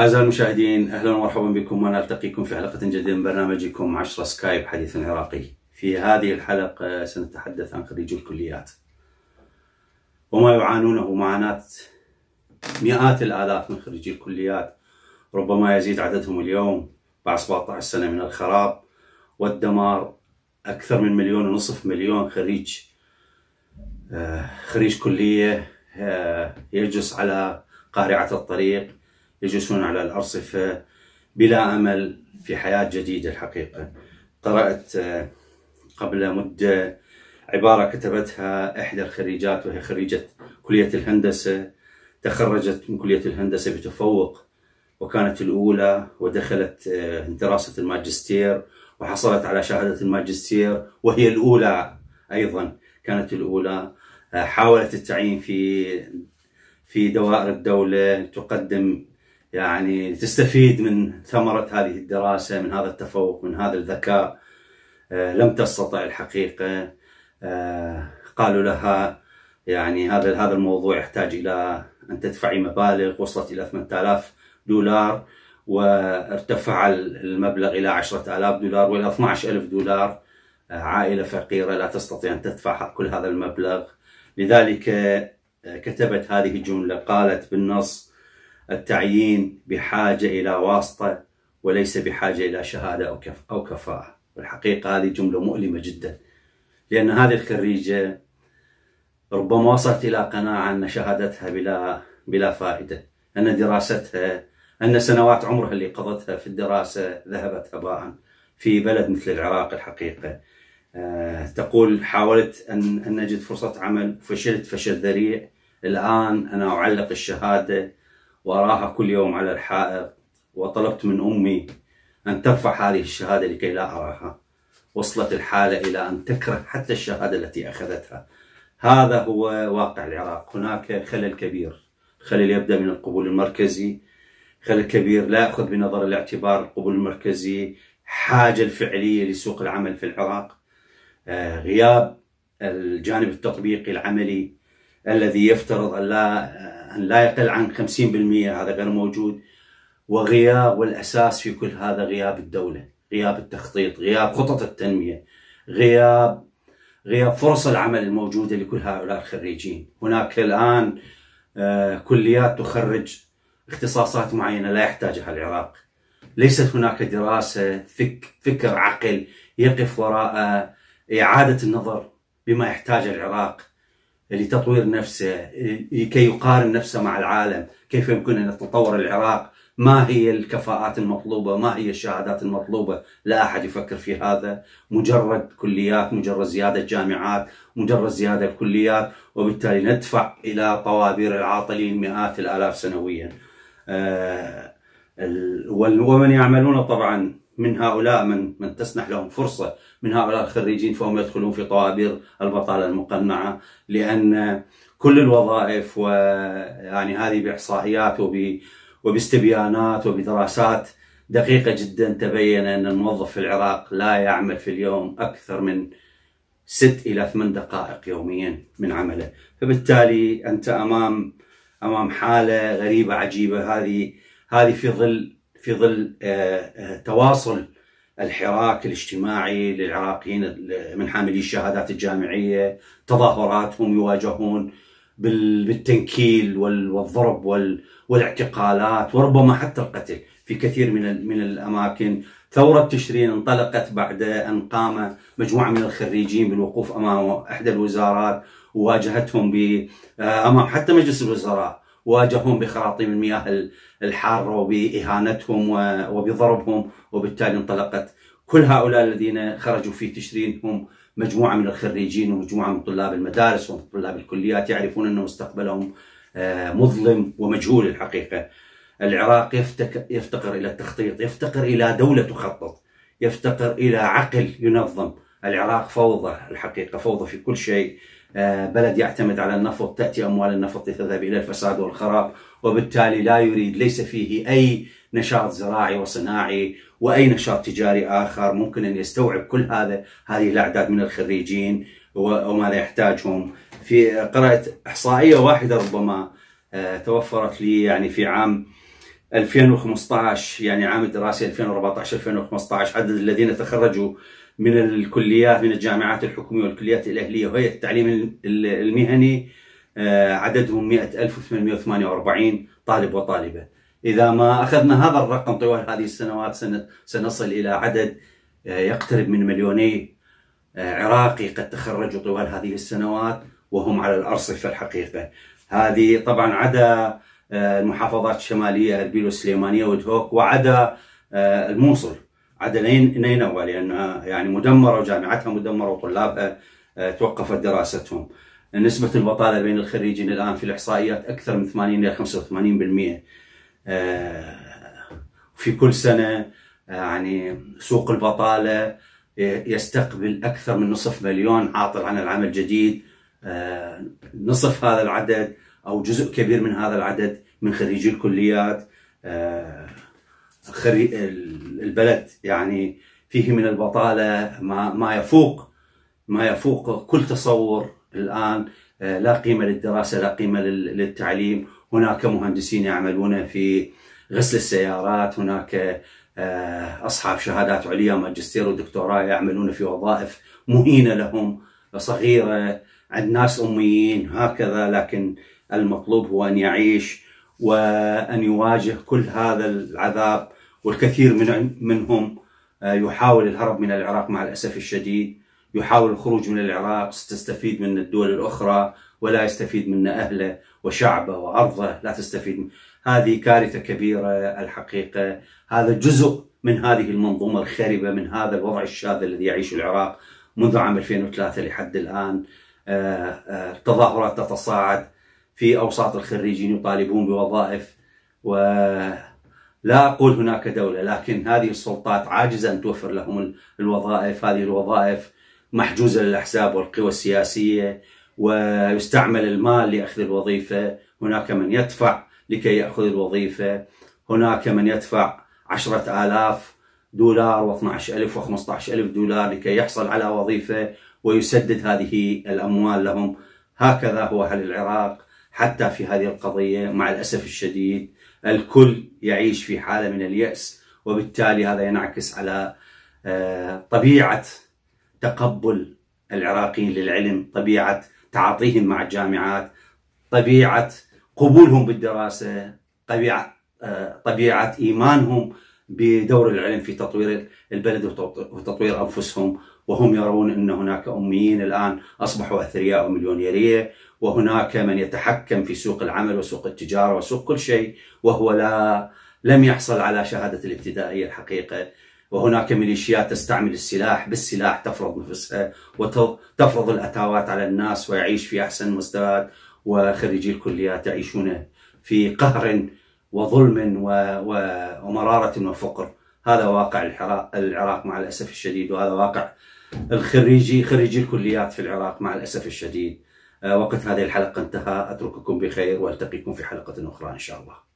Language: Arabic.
أعزائي المشاهدين أهلا ومرحبا بكم ونلتقيكم في حلقة جديدة من برنامجكم 10 سكايب حديث عراقي في هذه الحلقة سنتحدث عن خريجي الكليات وما يعانونه معاناة مئات الآلاف من خريجي الكليات ربما يزيد عددهم اليوم بعد 17 سنة من الخراب والدمار أكثر من مليون ونصف مليون خريج آه، خريج كلية آه، يجلس على قارعة الطريق يجلسون على الأرصفة بلا أمل في حياة جديدة الحقيقة قرأت آه، قبل مدة عبارة كتبتها إحدى الخريجات وهي خريجة كلية الهندسة تخرجت من كلية الهندسة بتفوق وكانت الأولى ودخلت آه، دراسة الماجستير وحصلت على شهادة الماجستير وهي الأولى أيضا كانت الأولى آه، حاولت التعيين في في دوائر الدولة تقدم يعني تستفيد من ثمرة هذه الدراسة من هذا التفوق من هذا الذكاء آه، لم تستطع الحقيقة آه، قالوا لها يعني هذا هذا الموضوع يحتاج إلى أن تدفعي مبالغ وصلت إلى 8000 دولار وارتفع المبلغ إلى 10000 دولار وإلى 12000 دولار آه، عائلة فقيرة لا تستطيع أن تدفع كل هذا المبلغ لذلك كتبت هذه الجملة قالت بالنص التعيين بحاجة إلى واسطة وليس بحاجة إلى شهادة أو, كف أو كفاءة والحقيقة هذه جملة مؤلمة جدا لأن هذه الخريجة ربما وصلت إلى قناعة أن شهادتها بلا, بلا فائدة أن دراستها أن سنوات عمرها اللي قضتها في الدراسة ذهبت هباء في بلد مثل العراق الحقيقة أه تقول حاولت أن, أن أجد فرصة عمل فشلت فشل ذريع الآن أنا أعلق الشهادة وأراها كل يوم على الحائط وطلبت من أمي أن ترفع هذه الشهادة لكي لا أراها وصلت الحالة إلى أن تكره حتى الشهادة التي أخذتها هذا هو واقع العراق هناك خلل كبير خلل يبدأ من القبول المركزي خلل كبير لا يأخذ بنظر الاعتبار القبول المركزي حاجة الفعلية لسوق العمل في العراق آه، غياب الجانب التطبيقي العملي الذي يفترض أن لا أن لا يقل عن 50% هذا غير موجود وغياب والأساس في كل هذا غياب الدولة غياب التخطيط غياب خطط التنمية غياب غياب فرص العمل الموجودة لكل هؤلاء الخريجين هناك الآن آه، كليات تخرج اختصاصات معينة لا يحتاجها العراق ليست هناك دراسة فك فكر عقل يقف وراء إعادة النظر بما يحتاج العراق لتطوير نفسه كي يقارن نفسه مع العالم كيف يمكن أن يتطور العراق ما هي الكفاءات المطلوبة ما هي الشهادات المطلوبة لا أحد يفكر في هذا مجرد كليات مجرد زيادة جامعات مجرد زيادة الكليات وبالتالي ندفع إلى طوابير العاطلين مئات الآلاف سنويا آه، ومن يعملون طبعا من هؤلاء من من تسنح لهم فرصه من هؤلاء الخريجين فهم يدخلون في طوابير البطاله المقنعه لان كل الوظائف ويعني هذه باحصائيات وب وباستبيانات وبدراسات دقيقة جدا تبين أن الموظف في العراق لا يعمل في اليوم أكثر من ست إلى ثمان دقائق يوميا من عمله فبالتالي أنت أمام أمام حالة غريبة عجيبة هذه هذه في ظل في ظل آه، آه، تواصل الحراك الاجتماعي للعراقيين من حاملي الشهادات الجامعيه، تظاهراتهم يواجهون بالتنكيل والضرب والاعتقالات وربما حتى القتل في كثير من من الاماكن، ثوره تشرين انطلقت بعد ان قام مجموعه من الخريجين بالوقوف امام احدى الوزارات وواجهتهم آه، امام حتى مجلس الوزراء واجهون بخراطيم المياه الحارة وبإهانتهم وبضربهم وبالتالي انطلقت كل هؤلاء الذين خرجوا في تشرين هم مجموعة من الخريجين ومجموعة من طلاب المدارس وطلاب الكليات يعرفون أن مستقبلهم آه، مظلم ومجهول الحقيقة العراق يفتقر إلى التخطيط يفتقر إلى دولة تخطط يفتقر إلى عقل ينظم العراق فوضى الحقيقة فوضى في كل شيء آه، بلد يعتمد على النفط تأتي أموال النفط لتذهب إلى الفساد والخراب وبالتالي لا يريد ليس فيه أي نشاط زراعي وصناعي وأي نشاط تجاري آخر ممكن أن يستوعب كل هذا هذه الأعداد من الخريجين وماذا يحتاجهم في قرأت إحصائية واحدة ربما آه، توفرت لي يعني في عام 2015 يعني عام الدراسي 2014 2015 عدد الذين تخرجوا من الكليات من الجامعات الحكومية والكليات الأهلية وهيئة التعليم المهني آه، عددهم 100848 طالب وطالبة إذا ما أخذنا هذا الرقم طوال هذه السنوات سنصل إلى عدد آه، يقترب من مليوني آه، عراقي قد تخرجوا طوال هذه السنوات وهم على الأرصفة الحقيقة هذه طبعا عدا المحافظات الشمالية أربيل والسليمانية والدهوك وعدا الموصل عدنين نينوى لانها يعني مدمره وجامعتها مدمره وطلابها آه، آه، توقفت دراستهم. نسبة البطالة بين الخريجين الآن في الإحصائيات أكثر من 80 إلى 85% آه، في كل سنة يعني سوق البطالة يستقبل أكثر من نصف مليون عاطل عن العمل جديد نصف هذا العدد أو جزء كبير من هذا العدد من خريجي الكليات البلد يعني فيه من البطالة ما, ما يفوق ما يفوق كل تصور الآن آه، لا قيمة للدراسة لا قيمة للتعليم هناك مهندسين يعملون في غسل السيارات هناك آه، أصحاب شهادات عليا ماجستير ودكتوراه يعملون في وظائف مهينة لهم صغيرة عند ناس أميين هكذا لكن المطلوب هو أن يعيش وأن يواجه كل هذا العذاب والكثير من منهم آه، يحاول الهرب من العراق مع الأسف الشديد يحاول الخروج من العراق تستفيد من الدول الأخرى ولا يستفيد منا أهله وشعبه وأرضه لا تستفيد من هذه كارثة كبيرة الحقيقة هذا جزء من هذه المنظومة الخربة من هذا الوضع الشاذ الذي يعيش العراق منذ عام 2003 لحد الآن التظاهرات آه، آه، تتصاعد في أوساط الخريجين يطالبون بوظائف ولا أقول هناك دولة لكن هذه السلطات عاجزة أن توفر لهم الوظائف هذه الوظائف محجوزة للأحزاب والقوى السياسية ويستعمل المال لأخذ الوظيفة هناك من يدفع لكي يأخذ الوظيفة هناك من يدفع عشرة آلاف دولار و 12000 ألف و 15000 ألف دولار لكي يحصل على وظيفة ويسدد هذه الأموال لهم هكذا هو أهل العراق حتى في هذه القضية مع الأسف الشديد الكل يعيش في حالة من اليأس وبالتالي هذا ينعكس على آه، طبيعة تقبل العراقيين للعلم طبيعة تعاطيهم مع الجامعات طبيعة قبولهم بالدراسة طبيعة, آه، طبيعة إيمانهم بدور العلم في تطوير البلد وتطوير أنفسهم وهم يرون أن هناك أميين الآن أصبحوا أثرياء ومليونيرية وهناك من يتحكم في سوق العمل وسوق التجارة وسوق كل شيء وهو لا لم يحصل على شهادة الابتدائية الحقيقة وهناك ميليشيات تستعمل السلاح بالسلاح تفرض نفسها وتفرض الأتاوات على الناس ويعيش في أحسن مستويات وخريجي الكليات يعيشون في قهر وظلم ومرارة وفقر هذا واقع العراق مع الأسف الشديد وهذا واقع الخريجي خريجي الكليات في العراق مع الأسف الشديد آه، وقت هذه الحلقة انتهى أترككم بخير وألتقيكم في حلقة أخرى إن شاء الله